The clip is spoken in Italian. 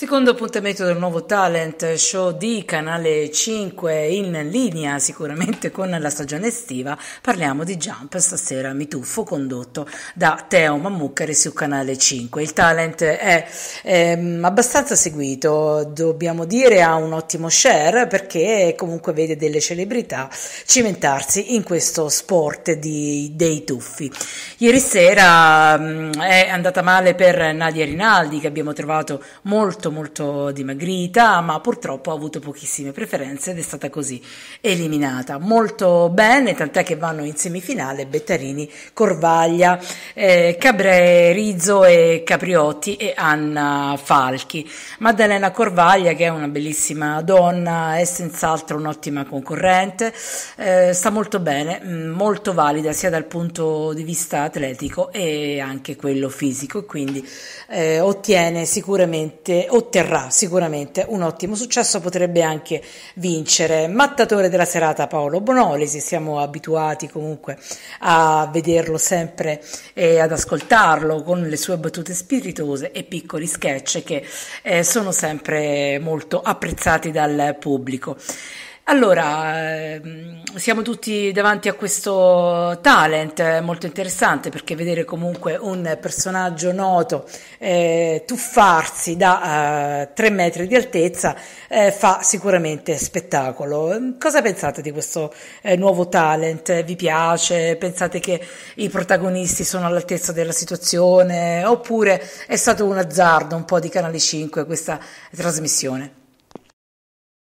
Secondo appuntamento del nuovo talent show di Canale 5 in linea sicuramente con la stagione estiva, parliamo di Jump stasera mi tuffo condotto da Teo Mammucari su Canale 5. Il talent è ehm, abbastanza seguito, dobbiamo dire ha un ottimo share perché comunque vede delle celebrità cimentarsi in questo sport di, dei tuffi. Ieri sera mm, è andata male per Nadia Rinaldi che abbiamo trovato molto molto molto dimagrita, ma purtroppo ha avuto pochissime preferenze ed è stata così eliminata. Molto bene, tant'è che vanno in semifinale Bettarini, Corvaglia, eh, Cabré Rizzo e Capriotti e Anna Falchi. Maddalena Corvaglia, che è una bellissima donna, è senz'altro un'ottima concorrente, eh, sta molto bene, mm, molto valida sia dal punto di vista atletico e anche quello fisico, quindi eh, ottiene sicuramente otterrà sicuramente un ottimo successo, potrebbe anche vincere. Mattatore della serata Paolo Bonolisi, siamo abituati comunque a vederlo sempre e ad ascoltarlo con le sue battute spiritose e piccoli sketch che eh, sono sempre molto apprezzati dal pubblico. Allora, ehm, siamo tutti davanti a questo talent, molto interessante perché vedere comunque un personaggio noto eh, tuffarsi da eh, 3 metri di altezza eh, fa sicuramente spettacolo. Cosa pensate di questo eh, nuovo talent? Vi piace? Pensate che i protagonisti sono all'altezza della situazione? Oppure è stato un azzardo un po' di Canale 5 questa trasmissione?